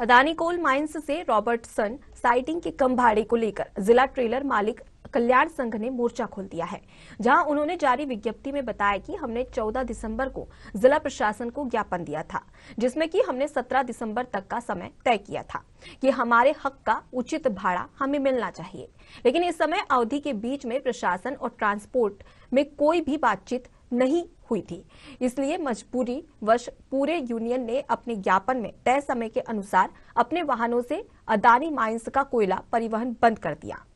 Adani coal mines से Robertson siding के कम भाड़े को लेकर जिला ट्रेलर मालिक कल्याण संघ ने मोर्चा खोल दिया है जहां उन्होंने जारी विज्ञप्ति में बताया कि हमने 14 दिसंबर को जिला प्रशासन को ज्ञापन दिया था जिसमें कि हमने 17 दिसंबर तक का समय तय किया था कि हमारे हक का उचित भाड़ा हमें मिलना चाहिए लेकिन इस समय अवधि के बीच में प्रशासन और ट्रांसपोर्ट में कोई भी बातचीत नहीं हुई थी इसलिए मजबूरी वश पूरे यूनियन ने अपने ज्ञापन में तय समय के अनुसार अपने वाहनों से अदानी माइंस का कोयला परिवहन बंद कर दिया